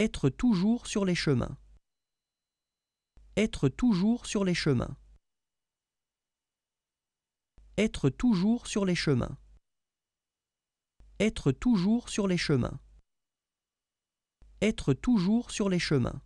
Être toujours sur les chemins. Être toujours sur les chemins. Être toujours sur les chemins. Être toujours sur les chemins. Être toujours sur les chemins.